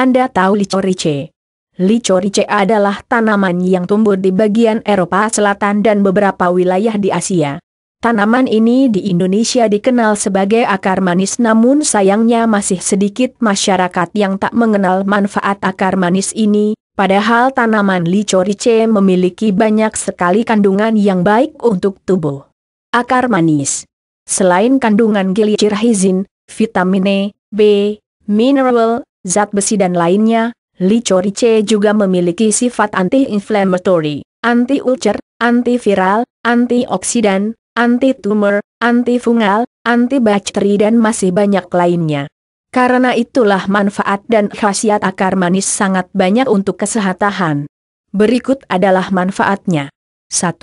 Anda tahu licorice? Licorice adalah tanaman yang tumbuh di bagian Eropa Selatan dan beberapa wilayah di Asia. Tanaman ini di Indonesia dikenal sebagai akar manis namun sayangnya masih sedikit masyarakat yang tak mengenal manfaat akar manis ini, padahal tanaman licorice memiliki banyak sekali kandungan yang baik untuk tubuh. Akar manis Selain kandungan gilicirhizin, vitamin E, B, mineral, zat besi dan lainnya, licorice juga memiliki sifat anti-inflammatory, anti-ulcer, antiviral, antioksidan, anti-tumor, antifungal, antibakteri dan masih banyak lainnya. Karena itulah manfaat dan khasiat akar manis sangat banyak untuk kesehatan. Berikut adalah manfaatnya. 1.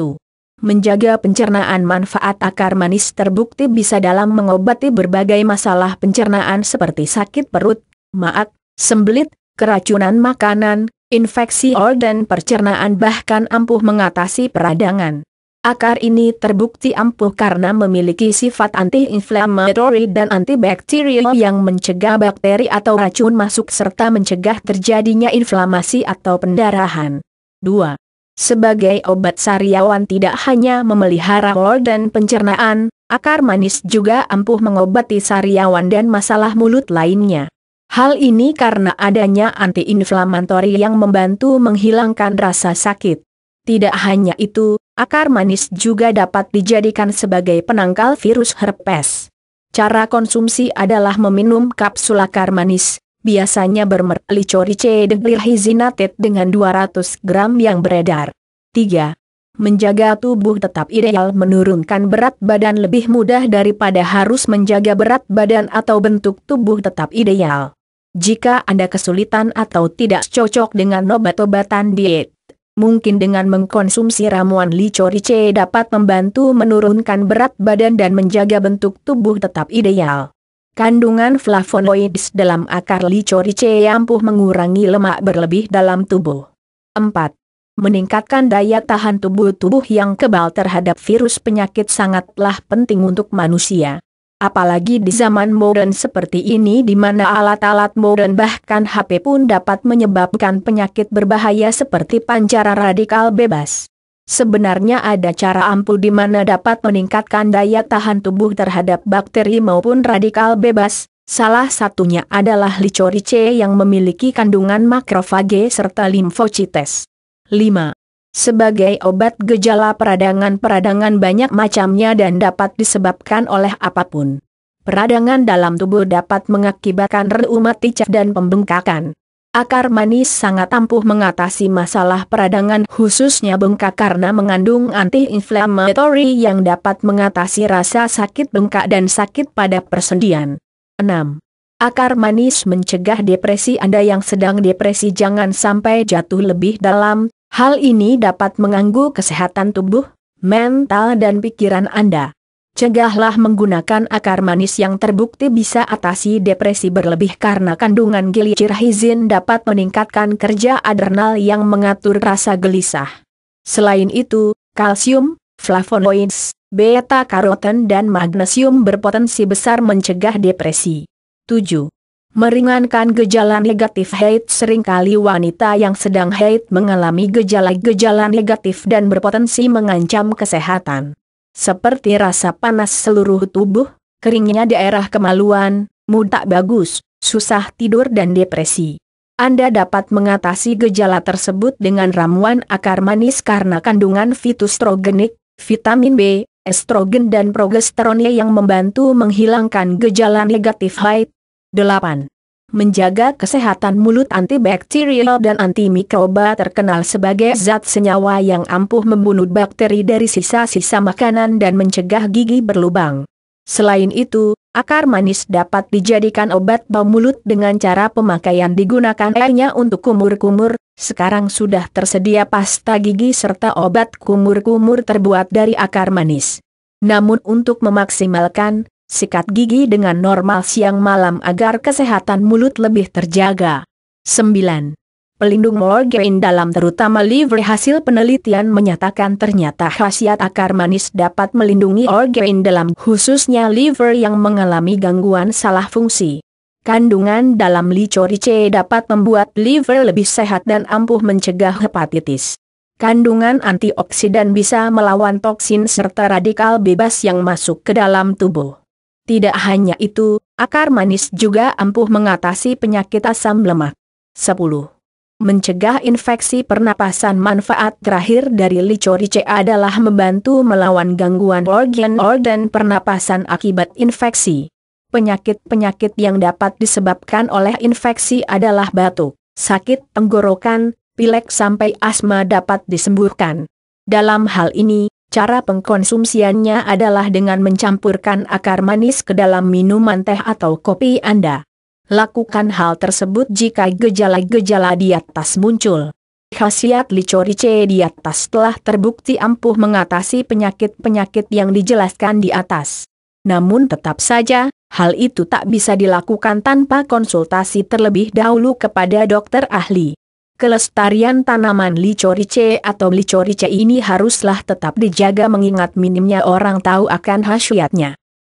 Menjaga pencernaan manfaat akar manis terbukti bisa dalam mengobati berbagai masalah pencernaan seperti sakit perut, maat, sembelit, keracunan makanan, infeksi or dan pencernaan bahkan ampuh mengatasi peradangan. Akar ini terbukti ampuh karena memiliki sifat anti-inflammatory dan antibakterial yang mencegah bakteri atau racun masuk serta mencegah terjadinya inflamasi atau pendarahan. 2. Sebagai obat sariawan tidak hanya memelihara or dan pencernaan, akar manis juga ampuh mengobati sariawan dan masalah mulut lainnya. Hal ini karena adanya antiinflamatori yang membantu menghilangkan rasa sakit. Tidak hanya itu, akar manis juga dapat dijadikan sebagai penangkal virus herpes. Cara konsumsi adalah meminum kapsul akar manis, biasanya bermerlicorice deglirhizinatet dengan 200 gram yang beredar. 3. Menjaga tubuh tetap ideal menurunkan berat badan lebih mudah daripada harus menjaga berat badan atau bentuk tubuh tetap ideal. Jika Anda kesulitan atau tidak cocok dengan obat-obatan diet, mungkin dengan mengkonsumsi ramuan licorice dapat membantu menurunkan berat badan dan menjaga bentuk tubuh tetap ideal. Kandungan flavonoids dalam akar licorice ampuh mengurangi lemak berlebih dalam tubuh. 4. Meningkatkan daya tahan tubuh tubuh yang kebal terhadap virus penyakit sangatlah penting untuk manusia. Apalagi di zaman modern seperti ini di mana alat-alat modern bahkan HP pun dapat menyebabkan penyakit berbahaya seperti pancara radikal bebas. Sebenarnya ada cara ampuh di mana dapat meningkatkan daya tahan tubuh terhadap bakteri maupun radikal bebas, Salah satunya adalah licorice yang memiliki kandungan makrofage serta limfocites. 5. Sebagai obat gejala peradangan-peradangan banyak macamnya dan dapat disebabkan oleh apapun. Peradangan dalam tubuh dapat mengakibatkan reumatik dan pembengkakan. Akar manis sangat ampuh mengatasi masalah peradangan khususnya bengkak karena mengandung anti-inflammatory yang dapat mengatasi rasa sakit bengkak dan sakit pada persendian. 6. Akar manis mencegah depresi Anda yang sedang depresi jangan sampai jatuh lebih dalam, Hal ini dapat mengganggu kesehatan tubuh, mental dan pikiran Anda. Cegahlah menggunakan akar manis yang terbukti bisa atasi depresi berlebih karena kandungan glicirhizin dapat meningkatkan kerja adrenal yang mengatur rasa gelisah. Selain itu, kalsium, flavonoids, beta-karoten dan magnesium berpotensi besar mencegah depresi. 7. Meringankan gejala negatif haid seringkali wanita yang sedang haid mengalami gejala-gejala negatif dan berpotensi mengancam kesehatan. Seperti rasa panas seluruh tubuh, keringnya daerah kemaluan, mood bagus, susah tidur dan depresi. Anda dapat mengatasi gejala tersebut dengan ramuan akar manis karena kandungan fitostrogenik, vitamin B, estrogen dan progesteronnya yang membantu menghilangkan gejala negatif haid, 8. Menjaga kesehatan mulut antibakterial dan antimikroba terkenal sebagai zat senyawa yang ampuh membunuh bakteri dari sisa-sisa makanan dan mencegah gigi berlubang. Selain itu, akar manis dapat dijadikan obat bau mulut dengan cara pemakaian digunakan airnya untuk kumur-kumur, sekarang sudah tersedia pasta gigi serta obat kumur-kumur terbuat dari akar manis. Namun untuk memaksimalkan sikat gigi dengan normal siang malam agar kesehatan mulut lebih terjaga. 9. Pelindung Morgain dalam terutama liver hasil penelitian menyatakan ternyata khasiat akar manis dapat melindungi organ dalam khususnya liver yang mengalami gangguan salah fungsi. Kandungan dalam licorice dapat membuat liver lebih sehat dan ampuh mencegah hepatitis. Kandungan antioksidan bisa melawan toksin serta radikal bebas yang masuk ke dalam tubuh. Tidak hanya itu, akar manis juga ampuh mengatasi penyakit asam lemak. 10. Mencegah infeksi pernapasan manfaat terakhir dari licorice adalah membantu melawan gangguan organ-organ pernapasan akibat infeksi. Penyakit-penyakit yang dapat disebabkan oleh infeksi adalah batuk, sakit tenggorokan, pilek sampai asma dapat disembuhkan. Dalam hal ini, Cara pengkonsumsiannya adalah dengan mencampurkan akar manis ke dalam minuman teh atau kopi Anda. Lakukan hal tersebut jika gejala-gejala di atas muncul. Khasiat licorice di atas telah terbukti ampuh mengatasi penyakit-penyakit yang dijelaskan di atas. Namun tetap saja, hal itu tak bisa dilakukan tanpa konsultasi terlebih dahulu kepada dokter ahli. Kelestarian tanaman licorice atau licorice ini haruslah tetap dijaga mengingat minimnya orang tahu akan khasiatnya.